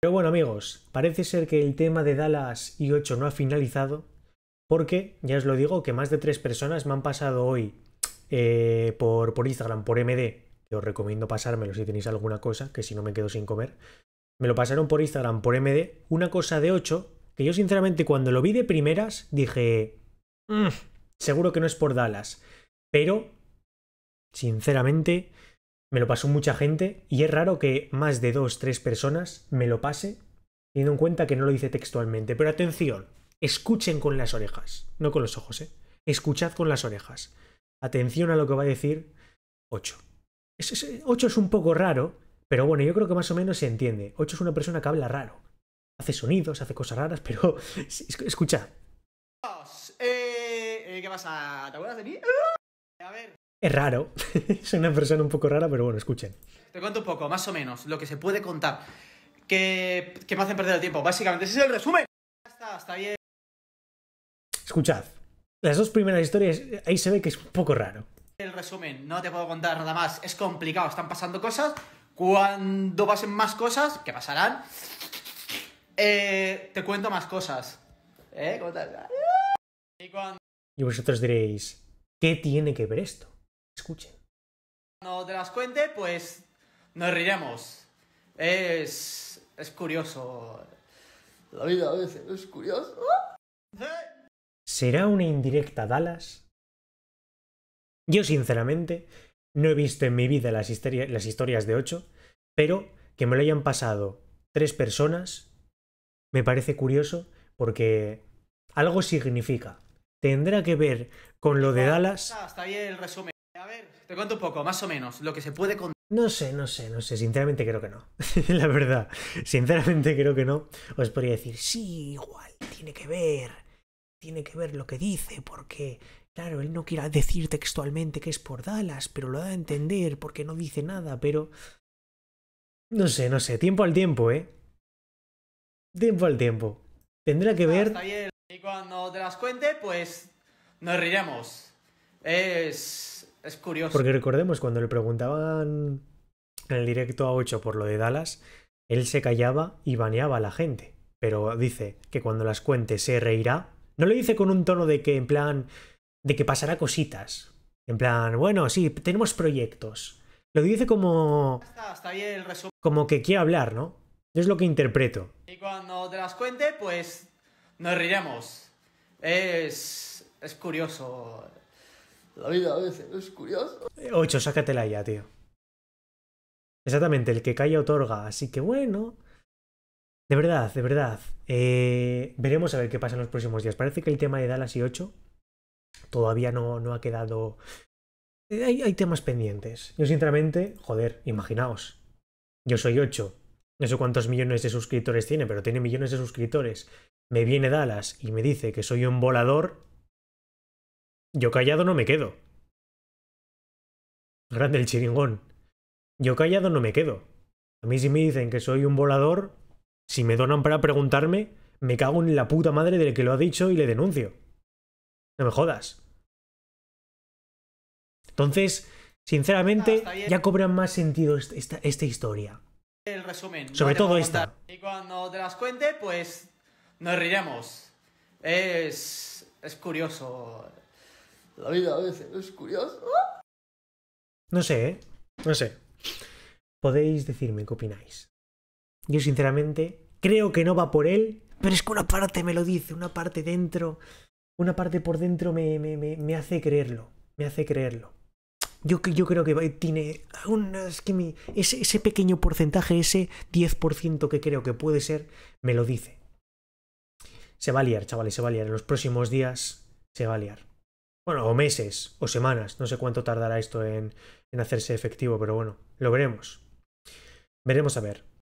Pero bueno amigos, parece ser que el tema de Dallas y 8 no ha finalizado, porque ya os lo digo que más de tres personas me han pasado hoy eh, por, Instagram, por MD, os recomiendo pasármelo si tenéis alguna cosa, que si no me quedo sin comer. Me lo pasaron por Instagram, por MD, una cosa de 8, que yo sinceramente cuando lo vi de primeras dije, mm, seguro que no es por Dallas, pero, sinceramente, me lo pasó mucha gente y es raro que más de dos, tres personas me lo pase, teniendo en cuenta que no lo dice textualmente. Pero atención, escuchen con las orejas, no con los ojos, ¿eh? Escuchad con las orejas. Atención a lo que va a decir 8. 8 es un poco raro, pero bueno, yo creo que más o menos se entiende. 8 es una persona que habla raro. Hace sonidos, hace cosas raras, pero escucha. Eh, eh, ¿Qué pasa? ¿Te acuerdas de mí? A ver, es raro. es una persona un poco rara, pero bueno, escuchen. Te cuento un poco, más o menos, lo que se puede contar. Que, me hacen perder el tiempo. Básicamente, ese es el resumen. Ya está, está bien. Escuchad. Las dos primeras historias, ahí se ve que es un poco raro. El resumen, no te puedo contar nada más. Es complicado, están pasando cosas. Cuando pasen más cosas, que pasarán, eh, te cuento más cosas. ¿Eh? y vosotros diréis, ¿qué tiene que ver esto? Escuche. Cuando te las cuente, pues nos riremos. Es, es curioso. La vida a veces es curioso. ¿Será una indirecta Dallas? Yo, sinceramente, no he visto en mi vida las, historias de ocho, pero que me lo hayan pasado tres personas me parece curioso porque algo significa. Tendrá que ver con lo de ah, Dallas. Está el resumen. Te cuento un poco, más o menos, lo que se puede contar. No sé, no sé, no sé. Sinceramente creo que no. la verdad. Sinceramente creo que no. Os podría decir, sí, igual, tiene que ver. Tiene que ver lo que dice, porque, claro, él no quiere decir textualmente que es por Dallas, pero lo da a entender porque no dice nada, pero... No sé, no sé. Tiempo al tiempo, ¿eh? Tiempo al tiempo. Tendrá que ah, ver... Y cuando te las cuente, pues nos riremos. Es es curioso. Porque recordemos, cuando le preguntaban en el directo a 8 por lo de Dallas, él se callaba y baneaba a la gente. Pero dice que cuando las cuente se reirá. No lo dice con un tono de que, en plan, de que pasará cositas. En plan, bueno, sí, tenemos proyectos. Lo dice como. el Como que quiere hablar, ¿no? Es lo que interpreto. Y cuando te las cuente, pues nos riremos. Es. Es curioso la vida a veces es curioso. Ocho, sácatela ya, tío. Exactamente, el que calla otorga. Así que bueno. De verdad, de verdad. Eh, veremos a ver qué pasa en los próximos días. Parece que el tema de Dallas y 8 todavía no, no ha quedado. Eh, hay, hay, temas pendientes. Yo, sinceramente, joder, imaginaos. Yo soy 8. No sé cuántos millones de suscriptores tiene, pero tiene millones de suscriptores. Me viene Dallas y me dice que soy un volador. Yo callado no me quedo. Grande el chiringón. Yo callado no me quedo. A mí si me dicen que soy un volador, si me donan para preguntarme, me cago en la puta madre del que lo ha dicho y le denuncio. No me jodas. Entonces, sinceramente, ya cobran más sentido esta, historia. El resumen. Sobre todo esta. Y cuando te las cuente, pues nos riremos. Es, es curioso la vida a veces es curiosa. No sé, ¿eh? No sé. Podéis decirme qué opináis. Yo sinceramente creo que no va por él, pero es que una parte me lo dice, una parte dentro, una parte por dentro me, me, me, hace creerlo, me hace creerlo. Yo, yo creo que tiene Es que ese, ese pequeño porcentaje, ese 10% que creo que puede ser, me lo dice. Se va a liar, chavales, se va a liar. En los próximos días se va a liar bueno, o meses o semanas. No sé cuánto tardará esto en, en hacerse efectivo, pero bueno, lo veremos. Veremos a ver.